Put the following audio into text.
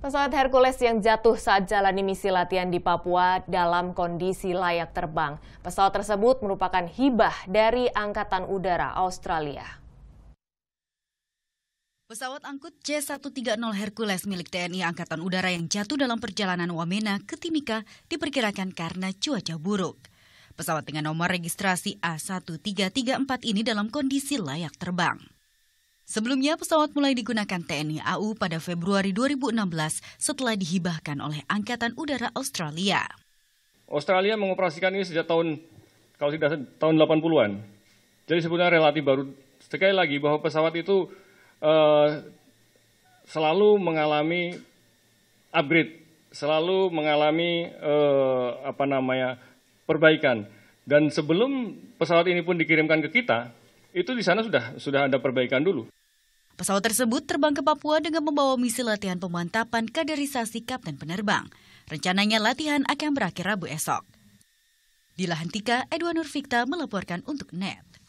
Pesawat Hercules yang jatuh saat jalani misi latihan di Papua dalam kondisi layak terbang. Pesawat tersebut merupakan hibah dari Angkatan Udara Australia. Pesawat angkut C-130 Hercules milik TNI Angkatan Udara yang jatuh dalam perjalanan Wamena ke Timika diperkirakan karena cuaca buruk. Pesawat dengan nomor registrasi A1334 ini dalam kondisi layak terbang. Sebelumnya, pesawat mulai digunakan TNI AU pada Februari 2016 setelah dihibahkan oleh Angkatan Udara Australia. Australia mengoperasikan ini sejak tahun kalau tidak tahun 80-an. Jadi sebenarnya relatif baru. Sekali lagi bahwa pesawat itu uh, selalu mengalami upgrade, selalu mengalami uh, apa namanya perbaikan. Dan sebelum pesawat ini pun dikirimkan ke kita, itu di sana sudah sudah ada perbaikan dulu. Pesawat tersebut terbang ke Papua dengan membawa misi latihan pemantapan kaderisasi kapten penerbang. Rencananya latihan akan berakhir Rabu esok. Di Lahantika, Edwan Nurfikta melaporkan untuk NET.